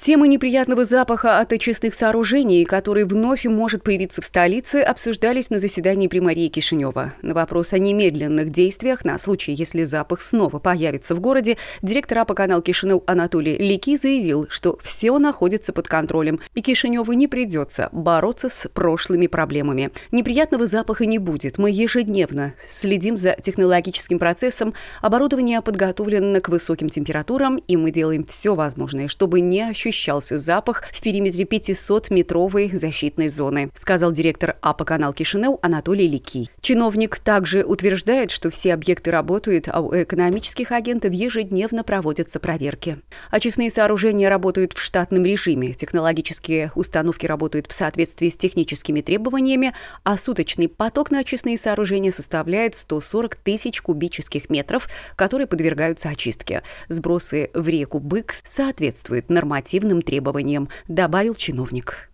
Тема неприятного запаха от очистных сооружений, который вновь может появиться в столице, обсуждались на заседании при Марии Кишинева. На вопрос о немедленных действиях на случай, если запах снова появится в городе, директора по каналу Кишинев Анатолий Лики заявил, что все находится под контролем, и Кишиневу не придется бороться с прошлыми проблемами. Неприятного запаха не будет. Мы ежедневно следим за технологическим процессом, оборудование подготовлено к высоким температурам, и мы делаем все возможное, чтобы не ощущать ощущался запах в периметре 500-метровой защитной зоны, сказал директор АПО-канал Кишинев Анатолий Ликий. Чиновник также утверждает, что все объекты работают, а у экономических агентов ежедневно проводятся проверки. Очистные сооружения работают в штатном режиме, технологические установки работают в соответствии с техническими требованиями, а суточный поток на очистные сооружения составляет 140 тысяч кубических метров, которые подвергаются очистке. Сбросы в реку Бык соответствуют нормативам объективным требованиям, добавил чиновник.